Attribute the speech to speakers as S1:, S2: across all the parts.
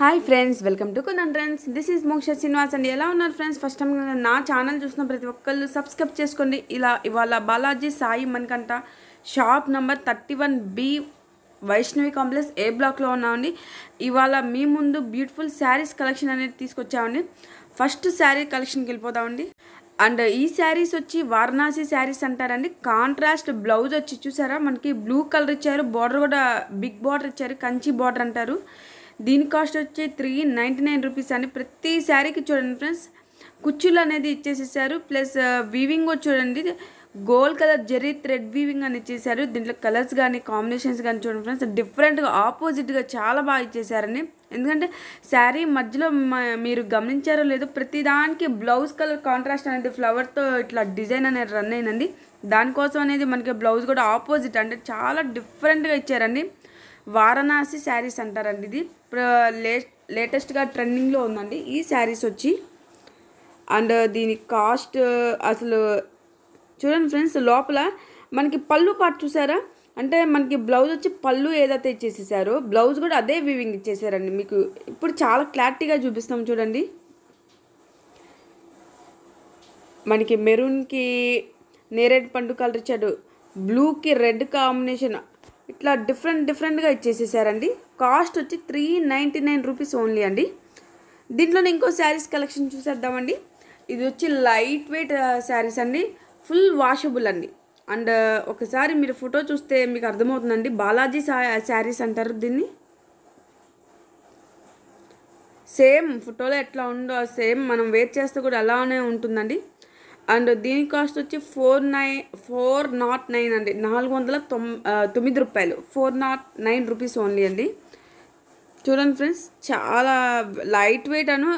S1: hi friends welcome to కుదన్ friends this is Moksha Srinivas అండి ఎలా ఉన్నారు ఫ్రెండ్స్ ఫస్ట్ టైం నా ఛానల్ చూసిన ప్రతి ఒక్కళ్ళు సబ్స్క్రైబ్ చేసుకోండి ఇలా ఇవాళ Balaji Sai Manikanta shop number thirty one B Vaishnavi complex A బ్లాక్లో ఉన్నామండి ఇవాళ మీ ముందు బ్యూటిఫుల్ శారీస్ కలెక్షన్ అనేది తీసుకొచ్చామండి ఫస్ట్ శారీ కలెక్షన్కి వెళ్ళిపోతామండి అండ్ ఈ శారీస్ వచ్చి వారణాసి శారీస్ అంటారండి కాంట్రాస్ట్ బ్లౌజ్ వచ్చి చూసారా మనకి బ్లూ కలర్ ఇచ్చారు బార్డర్ కూడా బిగ్ బార్డర్ ఇచ్చారు కంచి బార్డర్ అంటారు దీని కాస్ట్ వచ్చి త్రీ నైంటీ నైన్ రూపీస్ అని ప్రతి శారీకి చూడండి ఫ్రెండ్స్ కుచ్చులు అనేది ఇచ్చేసేసారు ప్లస్ వీవింగ్ చూడండి gold colour zari thread weaving అని ఇచ్చేసారు దీంట్లో కలర్స్ కానీ కాంబినేషన్స్ కానీ చూడండి ఫ్రెండ్స్ డిఫరెంట్గా ఆపోజిట్గా చాలా బాగా ఇచ్చేసారని ఎందుకంటే శారీ మధ్యలో మీరు గమనించారో లేదో ప్రతి దానికి బ్లౌజ్ కలర్ కాంట్రాస్ట్ అనేది ఫ్లవర్తో ఇట్లా డిజైన్ అనేది రన్ అయినది దానికోసం అనేది మనకి బ్లౌజ్ కూడా ఆపోజిట్ అంటే చాలా డిఫరెంట్గా ఇచ్చారండి వారణాసి శారీస్ అంటారండి ఇది లే లేటెస్ట్గా ట్రెండింగ్లో ఉందండి ఈ శారీస్ వచ్చి అండ్ దీని కాస్ట్ అసలు చూడండి ఫ్రెండ్స్ లోపల మనకి పళ్ళు పాటు చూసారా అంటే మనకి బ్లౌజ్ వచ్చి పళ్ళు ఏదైతే ఇచ్చేసేసారో బ్లౌజ్ కూడా అదే వివింగ్ ఇచ్చేసారండి మీకు ఇప్పుడు చాలా క్లారిటీగా చూపిస్తాం చూడండి మనకి మెరూన్కి నేరేడ్ పండు కలర్ ఇచ్చాడు బ్లూకి రెడ్ కాంబినేషన్ ఇట్లా డిఫరెంట్ డిఫరెంట్గా ఇచ్చేసేసారండి కాస్ట్ వచ్చి three ninety nine rupees only అండి దీంట్లోనే ఇంకో శారీస్ కలెక్షన్ చూసేద్దామండి ఇది వచ్చి లైట్ వెయిట్ శారీస్ అండి ఫుల్ వాషబుల్ అండి అండ్ ఒకసారి మీరు ఫోటో చూస్తే మీకు అర్థమవుతుందండి బాలాజీ శారీస్ అంటారు దీన్ని సేమ్ ఫోటోలో ఎట్లా ఉందో సేమ్ మనం వెయిట్ చేస్తే కూడా అలానే ఉంటుందండి అండ్ దీని కాస్ట్ వచ్చి four nine four naught nine అండి నాలుగు వందల తొమ్మిది రూపాయలు four naught nine rupees only అండి చూడండి ఫ్రెండ్స్ చాలా లైట్ వెయిట్ అను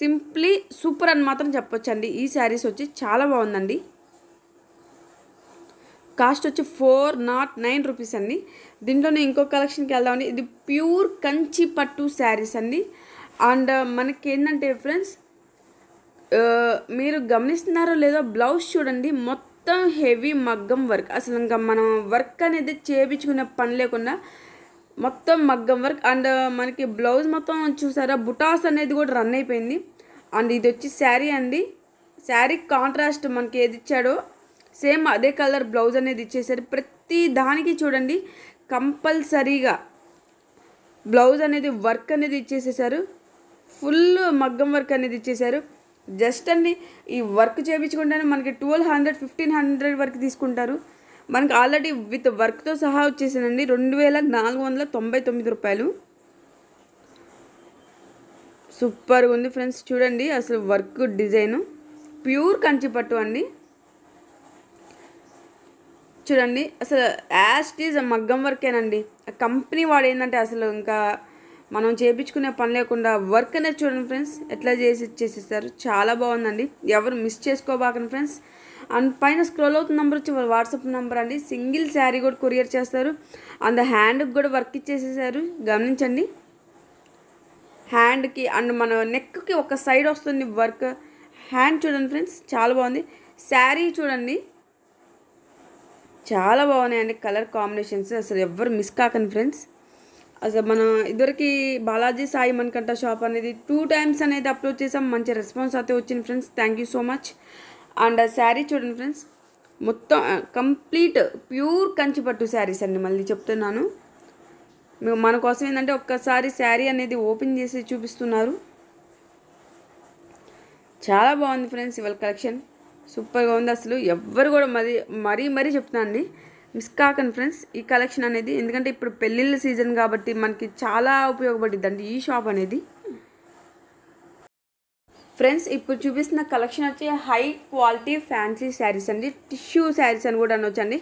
S1: సింప్లీ సూపర్ అని మాత్రం చెప్పొచ్చండి ఈ శారీస్ వచ్చి చాలా బాగుందండి కాస్ట్ వచ్చి ఫోర్ నాట్ నైన్ రూపీస్ అండి దీంట్లోనే ఇంకో కలెక్షన్కి వెళ్దామండి ఇది ప్యూర్ కంచి పట్టు శారీస్ అండి అండ్ మనకి ఏంటంటే ఫ్రెండ్స్ మీరు గమనిస్తున్నారో లేదో బ్లౌజ్ చూడండి మొత్తం హెవీ మగ్గం వర్క్ అసలు ఇంకా మనం వర్క్ అనేది చేయించుకునే పని లేకుండా మొత్తం మగ్గం వర్క్ అండ్ మనకి బ్లౌజ్ మొత్తం చూసారా బుటాస్ అనేది కూడా రన్ అయిపోయింది అండ్ ఇది వచ్చి శారీ అండి శారీ కాంట్రాస్ట్ మనకి ఏది ఇచ్చాడో సేమ్ అదే కలర్ బ్లౌజ్ అనేది ఇచ్చేసారు ప్రతి దానికి చూడండి కంపల్సరీగా బ్లౌజ్ అనేది వర్క్ అనేది ఇచ్చేసేసారు ఫుల్ మగ్గం వర్క్ అనేది ఇచ్చేసారు జస్ట్ అండి ఈ వర్క్ చేయించుకుంటేనే మనకి ట్వెల్వ్ హండ్రెడ్ ఫిఫ్టీన్ హండ్రెడ్ వరకు తీసుకుంటారు మనకి ఆల్రెడీ విత్ వర్క్తో సహా వచ్చేసానండి రెండు వేల నాలుగు వందల తొంభై తొమ్మిది రూపాయలు సూపర్గా ఉంది ఫ్రెండ్స్ చూడండి అసలు వర్క్ డిజైన్ ప్యూర్ కంచిపట్టు అండి చూడండి అసలు యాస్ట్ ఈజ్ మగ్గం వర్కేనండి కంపెనీ వాడు ఏంటంటే అసలు ఇంకా మనం చేయించుకునే పని లేకుండా వర్క్ అనేది చూడండి ఫ్రెండ్స్ ఎట్లా చేసి ఇచ్చేసేస్తారు చాలా బాగుందండి ఎవరు మిస్ చేసుకోబాకండి ఫ్రెండ్స్ అండ్ పైన స్క్రోల్ అవుతున్న నెంబర్ వచ్చి వాట్సాప్ నెంబర్ అండి సింగిల్ శారీ కూడా కొరియర్ చేస్తారు అండ్ హ్యాండ్కి కూడా వర్క్ ఇచ్చేసేసారు గమనించండి హ్యాండ్కి అండ్ మన నెక్కి ఒక సైడ్ వస్తుంది వర్క్ హ్యాండ్ చూడండి ఫ్రెండ్స్ చాలా బాగుంది శారీ చూడండి చాలా బాగున్నాయండి కలర్ కాంబినేషన్స్ అసలు ఎవ్వరు మిస్ కాకండి ఫ్రెండ్స్ అసలు మన ఇద్దరికి బాలాజీ సాయి మన్కంట షాప్ అనేది టూ టైమ్స్ అనేది అప్లోడ్ చేసాం మంచి రెస్పాన్స్ అయితే వచ్చింది friends thank you so much and sari చూడండి ఫ్రెండ్స్ మొత్తం కంప్లీట్ ప్యూర్ కంచిపట్టు శారీస్ అండి మళ్ళీ చెప్తున్నాను మన కోసం ఏంటంటే ఒక్కసారి శారీ అనేది ఓపెన్ చేసి చూపిస్తున్నారు చాలా బాగుంది ఫ్రెండ్స్ ఇవాళ కలెక్షన్ సూపర్గా ఉంది అసలు ఎవ్వరు కూడా మరీ మరీ మరీ చెప్తున్నాను అండి మిస్ కాకండి ఫ్రెండ్స్ ఈ కలెక్షన్ అనేది ఎందుకంటే ఇప్పుడు పెళ్ళిళ్ళ సీజన్ కాబట్టి మనకి చాలా ఉపయోగపడిద్దండి ఈ షాప్ అనేది ఫ్రెండ్స్ ఇప్పుడు చూపిస్తున్న కలెక్షన్ వచ్చి హై క్వాలిటీ ఫ్యాన్సీ శారీస్ అండి టిష్యూ శారీస్ అని కూడా అనొచ్చండి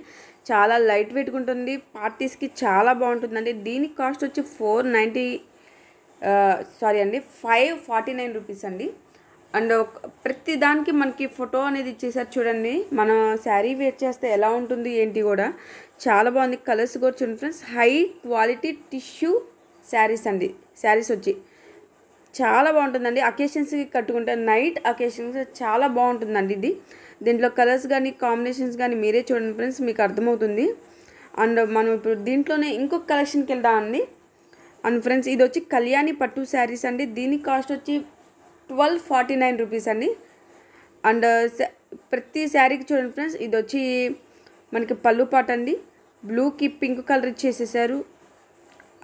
S1: చాలా లైట్ వెయిట్గా ఉంటుంది పార్టీస్కి చాలా బాగుంటుందండి దీనికి కాస్ట్ వచ్చి ఫోర్ నైంటీ సారీ అండి ఫైవ్ ఫార్టీ నైన్ రూపీస్ అండి అండ్ ప్రతి దానికి మనకి ఫోటో అనేది ఇచ్చేసారు చూడండి మన శారీ వేర్ చేస్తే ఎలా ఉంటుంది ఏంటి కూడా చాలా బాగుంది కలర్స్ కూడా చూడండి friends high quality tissue saris అండి శారీస్ వచ్చి చాలా బాగుంటుందండి అకేషన్స్కి కట్టుకుంటే నైట్ అకేషన్స్ చాలా బాగుంటుందండి ఇది దీంట్లో కలర్స్ కానీ కాంబినేషన్స్ కానీ మీరే చూడండి ఫ్రెండ్స్ మీకు అర్థమవుతుంది అండ్ మనం ఇప్పుడు దీంట్లోనే ఇంకొక కలెక్షన్కి వెళ్దామండి అండ్ ఫ్రెండ్స్ ఇది వచ్చి కళ్యాణి పట్టు శారీస్ అండి దీని కాస్ట్ వచ్చి ట్వెల్వ్ ఫార్టీ నైన్ రూపీస్ అండి అండ్ uh, ప్రతి శారీకి చూడండి ఫ్రెండ్స్ ఇది వచ్చి మనకి పళ్ళు పాట అండి బ్లూకి పింక్ కలర్ ఇచ్చేసేసారు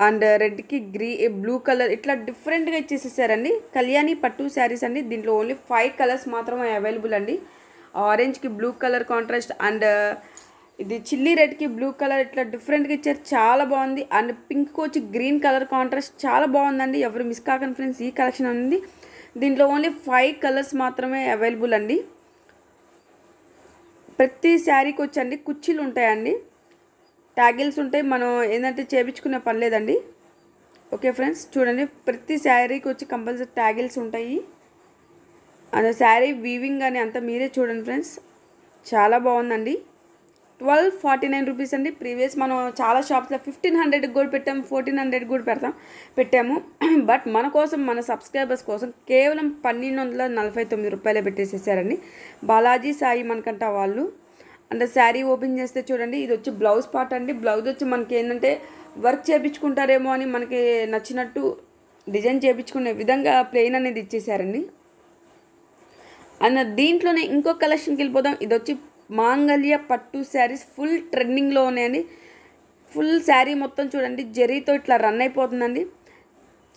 S1: అండ్ రెడ్కి గ్రీ బ్లూ కలర్ ఇట్లా డిఫరెంట్గా ఇచ్చేసేసారండి కళ్యాణి పట్టు శారీస్ అండి దీంట్లో ఓన్లీ ఫైవ్ కలర్స్ మాత్రమే అవైలబుల్ అండి ఆరెంజ్కి బ్లూ కలర్ కాంట్రాస్ట్ అండ్ ఇది చిల్లీ రెడ్కి బ్లూ కలర్ ఇట్లా డిఫరెంట్గా ఇచ్చారు చాలా బాగుంది అండ్ పింక్ వచ్చి గ్రీన్ కలర్ కాంట్రాస్ట్ చాలా బాగుందండి ఎవరు మిస్ కాకండి ఫ్రెండ్స్ ఈ కలెక్షన్ అనేది దీంట్లో ఓన్లీ ఫైవ్ కలర్స్ మాత్రమే అవైలబుల్ అండి ప్రతి శారీకి వచ్చండి కుచ్చీలు ఉంటాయండి ట్యాగిల్స్ ఉంటాయి మనం ఏంటంటే చేపించుకునే పని లేదండి ఓకే ఫ్రెండ్స్ చూడండి ప్రతి శారీకి వచ్చి కంపల్సరీ ట్యాగిల్స్ ఉంటాయి అండ్ శారీ వీవింగ్ అని అంతా మీరే చూడండి ఫ్రెండ్స్ చాలా బాగుందండి ట్వెల్వ్ ఫార్టీ నైన్ రూపీస్ అండి ప్రీవియస్ మనం చాలా షాప్స్లో ఫిఫ్టీన్ హండ్రెడ్కి కూడా పెట్టాము ఫోర్టీన్ హండ్రెడ్కి కూడా పెడతాం పెట్టాము బట్ మన కోసం మన సబ్స్క్రైబర్స్ కోసం కేవలం పన్నెండు వందల నలభై తొమ్మిది రూపాయలే పెట్టేసేసారండి బాలాజీ సాయి మనకంట వాళ్ళు అంటే శారీ ఓపెన్ చేస్తే చూడండి ఇది వచ్చి బ్లౌజ్ పార్ట్ అండి బ్లౌజ్ వచ్చి మనకి ఏంటంటే వర్క్ చేయించుకుంటారేమో అని మనకి నచ్చినట్టు డిజైన్ చేయించుకునే విధంగా ప్లెయిన్ అనేది ఇచ్చేసారండి అన్న దీంట్లోనే ఇంకో కలెక్షన్కి వెళ్ళిపోదాం ఇది వచ్చి మాంగల్య పట్టు శారీస్ ఫుల్ ట్రెండింగ్లో ఉన్నాయండి ఫుల్ శారీ మొత్తం చూడండి జరీతో ఇట్లా రన్ అయిపోతుందండి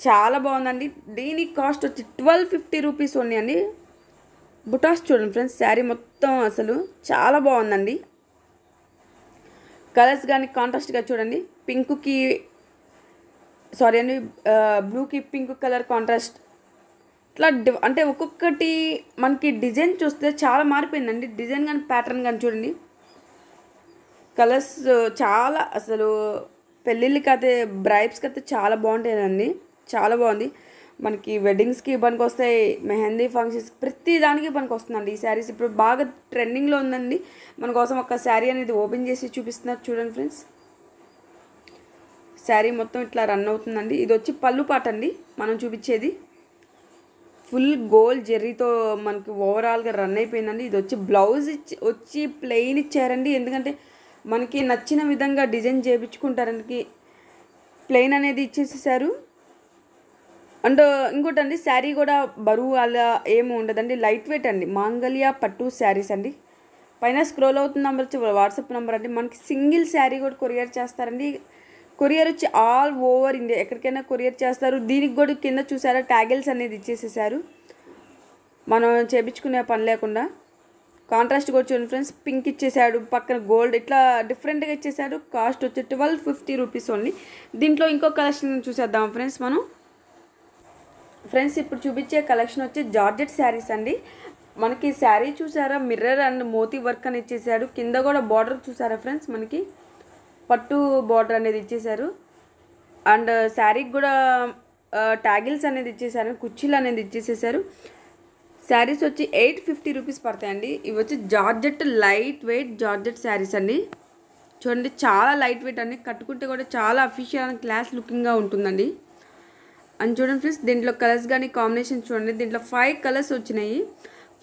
S1: చాలా బాగుందండి దీని కాస్ట్ వచ్చి ట్వెల్వ్ ఫిఫ్టీ రూపీస్ ఉన్నాయండి బుటాస్ చూడండి ఫ్రెండ్స్ శారీ మొత్తం అసలు చాలా బాగుందండి కలర్స్ కానీ కాంట్రాస్ట్గా చూడండి పింక్కి సారీ అండి బ్లూకి పింక్ కలర్ కాంట్రాస్ట్ ఇట్లా అంటే ఒక్కొక్కటి మనకి డిజైన్ చూస్తే చాలా మారిపోయిందండి డిజైన్ కానీ ప్యాటర్న్ కానీ చూడండి కలర్స్ చాలా అసలు పెళ్ళిళ్ళకి అయితే బ్రైబ్స్కి అయితే చాలా బాగుంటాయండి చాలా బాగుంది మనకి వెడ్డింగ్స్కి పనికి వస్తాయి మెహందీ ఫంక్షన్స్ ప్రతి దానికి పనికి వస్తుందండి ఈ శారీస్ ఇప్పుడు బాగా ట్రెండింగ్లో ఉందండి మన కోసం ఒక శారీ అనేది ఓపెన్ చేసి చూపిస్తున్నారు చూడండి ఫ్రెండ్స్ శారీ మొత్తం ఇట్లా రన్ అవుతుందండి ఇది వచ్చి పళ్ళు పాట అండి మనం చూపించేది ఫుల్ గోల్ జెర్రీతో మనకి ఓవరాల్గా రన్ అయిపోయిందండి ఇది వచ్చి బ్లౌజ్ ఇచ్చి వచ్చి ప్లెయిన్ ఇచ్చారండి ఎందుకంటే మనకి నచ్చిన విధంగా డిజైన్ చేయించుకుంటారండి ప్లెయిన్ అనేది ఇచ్చేసేసారు అండ్ ఇంకోటి అండి శారీ కూడా బరువు అలా ఏమి ఉండదండి లైట్ వెయిట్ అండి మాంగలియా పట్టు శారీస్ అండి పైన స్క్రోల్ అవుతున్న నెంబర్ వచ్చి వాట్సాప్ నెంబర్ అండి మనకి సింగిల్ శారీ కూడా కొరియర్ చేస్తారండి కొరియర్ వచ్చి ఆల్ ఓవర్ ఇండియా ఎక్కడికైనా కొరియర్ చేస్తారు దీనికి కూడా కింద చూసారా ట్యాగిల్స్ అనేది ఇచ్చేసేసారు మనం చేపించుకునే పని లేకుండా కాంట్రాస్ట్ కూడా చూడండి ఫ్రెండ్స్ పింక్ ఇచ్చేసాడు పక్కన గోల్డ్ ఇట్లా డిఫరెంట్గా ఇచ్చేసాడు కాస్ట్ వచ్చి ట్వెల్వ్ ఫిఫ్టీ రూపీస్ ఓన్లీ దీంట్లో ఇంకో కలెక్షన్ చూసేద్దాం ఫ్రెండ్స్ మనం ఫ్రెండ్స్ ఇప్పుడు చూపించే కలెక్షన్ వచ్చి జార్జెట్ శారీస్ అండి మనకి శారీ చూసారా మిర్రర్ అండ్ మోతీ వర్క్ అని ఇచ్చేసాడు కింద కూడా బార్డర్ చూసారా ఫ్రెండ్స్ మనకి పట్టు బార్డర్ అనేది ఇచ్చేశారు అండ్ శారీకి కూడా ట్యాగిల్స్ అనేది ఇచ్చేసారు కుర్చీలు అనేది ఇచ్చేసేసారు శారీస్ వచ్చి ఎయిట్ ఫిఫ్టీ రూపీస్ పడతాయండి ఇవి వచ్చి georgette light weight georgette saris అండి చూడండి చాలా లైట్ వెయిట్ అండి కట్టుకుంటే కూడా చాలా అఫీషియల్ అండ్ క్లాస్ లుకింగ్గా ఉంటుందండి అండ్ చూడండి ఫ్రెండ్స్ దీంట్లో కలర్స్ కానీ కాంబినేషన్ చూడండి దీంట్లో ఫైవ్ కలర్స్ వచ్చినాయి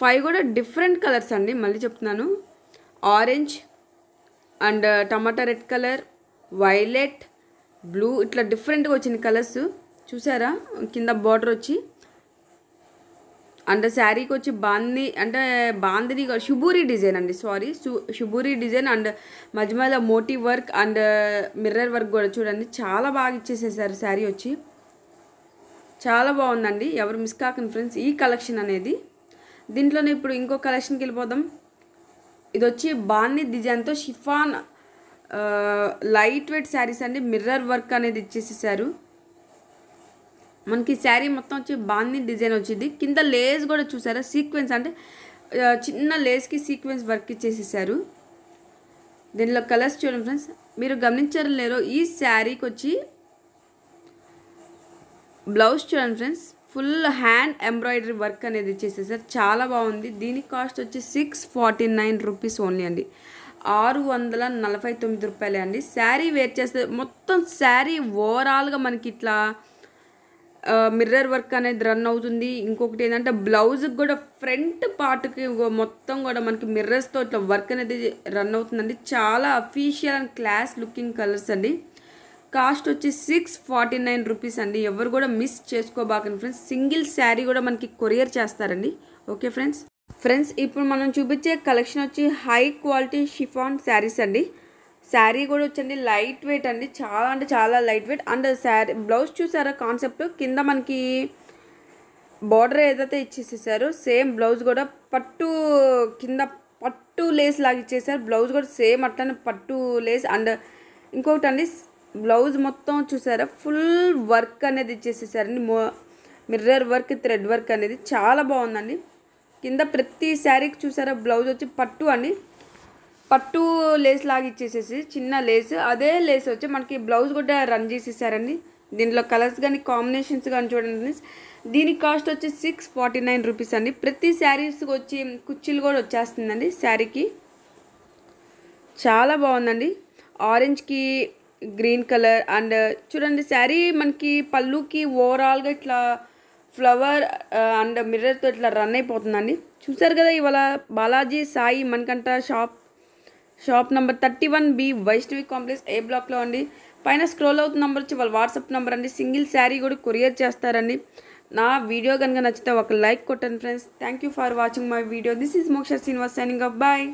S1: ఫైవ్ కూడా డిఫరెంట్ కలర్స్ అండి మళ్ళీ చెప్తున్నాను orange and uh, tomato red colour violet blue ఇట్లా డిఫరెంట్గా వచ్చింది కలర్స్ చూసారా కింద బార్డర్ వచ్చి అండ్ శారీకి వచ్చి బాంది అంటే బాంది షుబూరి డిజైన్ అండి సారీ షుబూరి డిజైన్ అండ్ మధ్య మధ్య motif work and mirror work కూడా చూడండి చాలా బాగా ఇచ్చేసేసారు శారీ వచ్చి చాలా బాగుందండి ఎవరు మిస్ కాకండి ఫ్రెండ్స్ ఈ కలెక్షన్ అనేది దీంట్లోనే ఇప్పుడు ఇంకో కలెక్షన్కి వెళ్ళిపోదాం ఇది వచ్చి బాణి డిజైన్తో షిఫాన్ లైట్ వెయిట్ శారీస్ అండి మిర్రర్ వర్క్ అనేది ఇచ్చేసేసారు మనకి శారీ మొత్తం వచ్చి బాణి డిజైన్ వచ్చింది కింద లేస్ కూడా చూసారా సీక్వెన్స్ అంటే చిన్న లేస్కి సీక్వెన్స్ వర్క్ ఇచ్చేసేసారు దీనిలో కలర్స్ చూడండి ఫ్రెండ్స్ మీరు గమనించడం లేరు ఈ శారీకి వచ్చి బ్లౌజ్ చూడండి friends full hand embroidery work అనేది చేసేసారు చాలా బాగుంది దీని కాస్ట్ వచ్చి six forty nine rupees only అండి ఆరు వందల నలభై తొమ్మిది రూపాయలే అండి శారీ వేర్ చేస్తే మొత్తం శారీ ఓవరాల్గా మనకి ఇట్లా మిర్రర్ వర్క్ అనేది రన్ అవుతుంది ఇంకొకటి ఏంటంటే బ్లౌజ్కి కూడా ఫ్రంట్ పార్ట్కి మొత్తం కూడా మనకి మిర్రర్స్తో ఇట్లా వర్క్ అనేది రన్ అవుతుందండి చాలా official and class looking colours అండి కాస్ట్ వచ్చి సిక్స్ ఫార్టీ నైన్ రూపీస్ అండి ఎవరు కూడా మిస్ చేసుకోబాకండి ఫ్రెండ్స్ సింగిల్ శారీ కూడా మనకి కొరియర్ చేస్తారండి ఓకే ఫ్రెండ్స్ ఫ్రెండ్స్ ఇప్పుడు మనం చూపించే కలెక్షన్ వచ్చి హై క్వాలిటీ షిఫాన్ శారీస్ అండి శారీ కూడా వచ్చండి లైట్ వెయిట్ అండి చాలా అంటే చాలా light weight and sari blouse చూసారా కాన్సెప్ట్ కింద మనకి బార్డర్ ఏదైతే ఇచ్చేసేసారో సేమ్ బ్లౌజ్ కూడా పట్టు కింద పట్టు లేస్ లాగా ఇచ్చేసారు బ్లౌజ్ కూడా సేమ్ అట్లనే పట్టు లేస్ అండ్ ఇంకొకటి అండి బ్లౌజ్ మొత్తం చూసారా ఫుల్ వర్క్ అనేది ఇచ్చేసేసారండి మో మిర్రర్ వర్క్ థ్రెడ్ వర్క్ అనేది చాలా బాగుందండి కింద ప్రతి శారీకి చూసారా బ్లౌజ్ వచ్చి పట్టు అండి పట్టు లేస్ లాగా ఇచ్చేసేసి చిన్న లేస్ అదే లేస్ వచ్చి మనకి బ్లౌజ్ కూడా రన్ చేసేసారండి దీంట్లో కలర్స్ కానీ కాంబినేషన్స్ కానీ చూడండి దీని కాస్ట్ వచ్చి సిక్స్ ఫార్టీ నైన్ రూపీస్ అండి ప్రతి శారీస్కి వచ్చి కుచ్చీలు కూడా వచ్చేస్తుందండి శారీకి చాలా బాగుందండి ఆరెంజ్కి గ్రీన్ కలర్ అండ్ చూడండి శారీ మనకి పళ్ళుకి ఓవరాల్గా ఇట్లా ఫ్లవర్ అండ్ మిర్రర్తో ఇట్లా రన్ అయిపోతుందండి చూసారు కదా ఇవాళ Balaji Sai Manikanta shop shop number thirty one B Vaishnavi complex A బ్లాక్లో అండి పైన స్క్రోల్ అవుతున్న నెంబర్ వచ్చి వాళ్ళ వాట్సాప్ నెంబర్ అండి సింగిల్ శారీ కూడా కొరియర్ చేస్తారండి నా వీడియో కనుక నచ్చితే ఒక లైక్ కొట్టండి friends thank for watching my video this is Moksha Srinivas signing అబ్బాయ్ బాయ్